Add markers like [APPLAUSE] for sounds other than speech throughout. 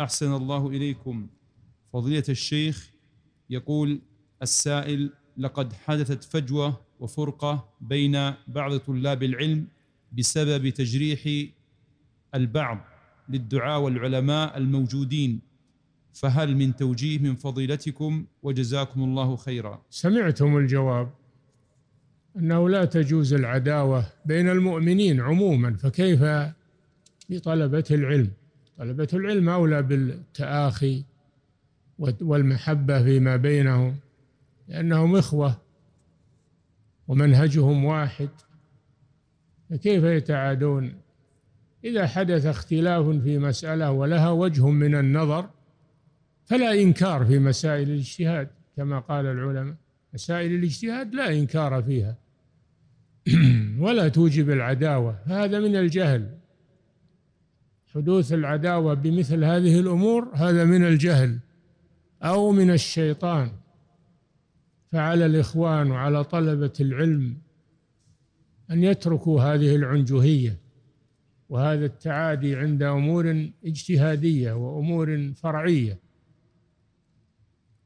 احسن الله اليكم فضيله الشيخ يقول السائل لقد حدثت فجوه وفرقه بين بعض طلاب العلم بسبب تجريح البعض للدعاة والعلماء الموجودين فهل من توجيه من فضيلتكم وجزاكم الله خيرا سمعتم الجواب انه لا تجوز العداوه بين المؤمنين عموما فكيف بطلبه العلم طلبة العلم أولى بالتآخي والمحبة فيما بينهم لأنهم إخوة ومنهجهم واحد فكيف يتعادون إذا حدث اختلاف في مسألة ولها وجه من النظر فلا إنكار في مسائل الاجتهاد كما قال العلماء مسائل الاجتهاد لا إنكار فيها [CLEARS THROAT] ولا توجب العداوة هذا من الجهل حدوث العداوة بمثل هذه الأمور هذا من الجهل أو من الشيطان فعلى الإخوان وعلى طلبة العلم أن يتركوا هذه العنجهية وهذا التعادي عند أمور اجتهادية وأمور فرعية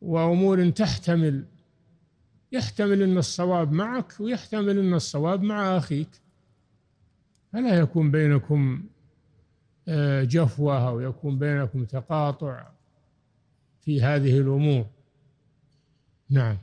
وأمور تحتمل يحتمل أن الصواب معك ويحتمل أن الصواب مع أخيك فلا يكون بينكم آه، جفوة أو يكون بينكم تقاطع في هذه الأمور نعم